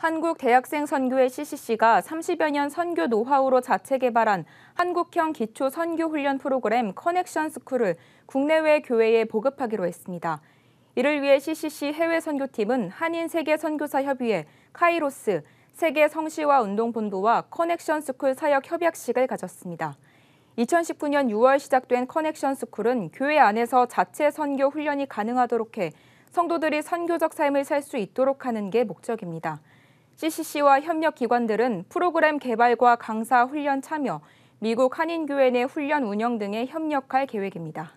한국 대학생 선교회 CCC가 30여 년 선교 노하우로 자체 개발한 한국형 기초 선교 훈련 프로그램 커넥션 스쿨을 국내외 교회에 보급하기로 했습니다. 이를 위해 CCC 해외 선교팀은 한인 세계 선교사 협의회, 카이로스, 세계 성시와 운동본부와 커넥션 스쿨 사역 협약식을 가졌습니다. 2019년 6월 시작된 커넥션 스쿨은 교회 안에서 자체 선교 훈련이 가능하도록 해 성도들이 선교적 삶을 살 수 있도록 하는 게 목적입니다. CCC와 협력 기관들은 프로그램 개발과 강사 훈련 참여, 미국 한인교회 내 훈련 운영 등에 협력할 계획입니다.